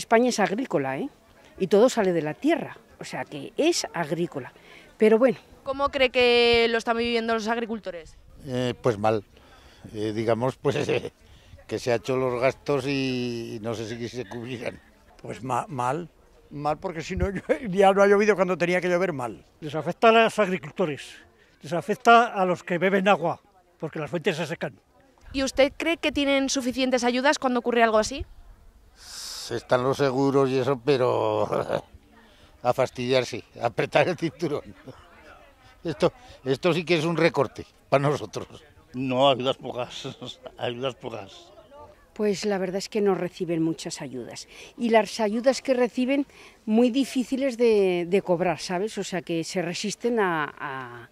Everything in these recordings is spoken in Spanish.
España es agrícola, ¿eh? Y todo sale de la tierra, o sea que es agrícola. Pero bueno. ¿Cómo cree que lo están viviendo los agricultores? Eh, pues mal. Eh, digamos, pues que se han hecho los gastos y, no sé si se cubrirán. Pues mal, mal porque si no ya no ha llovido cuando tenía que llover mal. Les afecta a los agricultores, les afecta a los que beben agua, porque las fuentes se secan. ¿Y usted cree que tienen suficientes ayudas cuando ocurre algo así? están los seguros y eso, pero a fastidiarse, a apretar el cinturón. Esto, esto sí que es un recorte para nosotros. No, ayudas pocas, ayudas pocas. Pues la verdad es que no reciben muchas ayudas. Y las ayudas que reciben, muy difíciles de, cobrar, ¿sabes? O sea, que se resisten a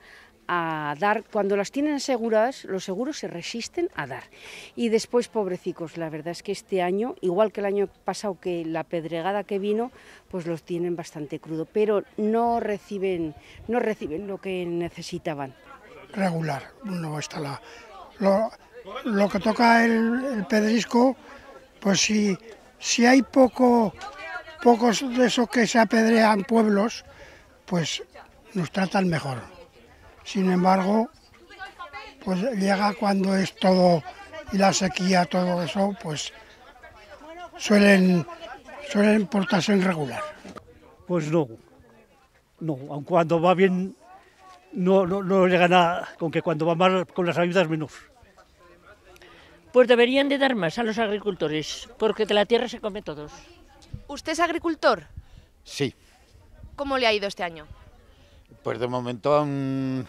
a dar, cuando las tienen seguras... los seguros se resisten a dar. Y después, pobrecicos, la verdad es que este año, igual que el año pasado que la pedregada que vino, pues los tienen bastante crudo, pero no reciben, no reciben lo que necesitaban. Regular, no está la... Lo, que toca el, pedrisco, pues si, si hay poco, pocos de esos que se apedrean pueblos, pues nos tratan mejor. Sin embargo, pues llega cuando es todo y la sequía, todo eso, pues suelen, suelen portarse en regular. Pues no, no, aun cuando va bien, no, no, no llega con que cuando va mal con las ayudas menos. Pues deberían de dar más a los agricultores, porque de la tierra se come todos. ¿Usted es agricultor? Sí. ¿Cómo le ha ido este año? Pues de momento un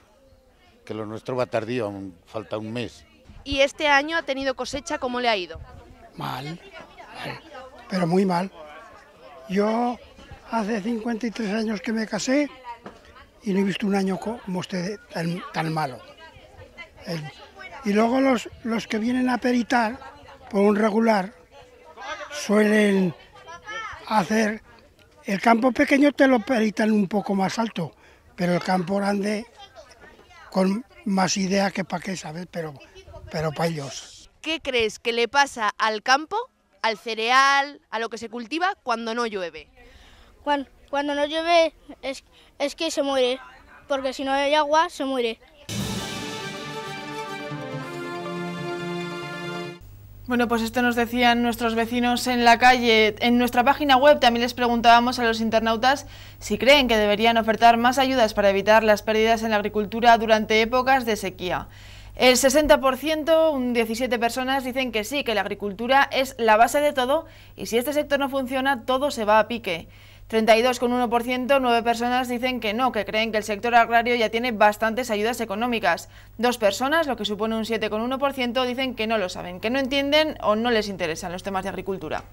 que lo nuestro va tardío, falta un mes. ¿Y este año ha tenido cosecha? ¿Cómo le ha ido? Mal, pero muy mal. Yo hace 53 años que me casé y no he visto un año como usted tan, malo. y luego los, los que vienen a peritar por un regular suelen hacer... El campo pequeño te lo peritan un poco más alto, pero el campo grande con más ideas que para qué, ¿sabes? Pero, pero para ellos. ¿Qué crees que le pasa al campo, al cereal, a lo que se cultiva cuando no llueve? Cuando, cuando no llueve es, es que se muere, porque si no hay agua se muere. Bueno, pues esto nos decían nuestros vecinos en la calle. En nuestra página web también les preguntábamos a los internautas si creen que deberían ofertar más ayudas para evitar las pérdidas en la agricultura durante épocas de sequía. El 60%, un 17 personas, dicen que sí, que la agricultura es la base de todo y si este sector no funciona, todo se va a pique. 32,1%, nueve personas dicen que no, que creen que el sector agrario ya tiene bastantes ayudas económicas. Dos personas, lo que supone un 7,1%, dicen que no lo saben, que no entienden o no les interesan los temas de agricultura.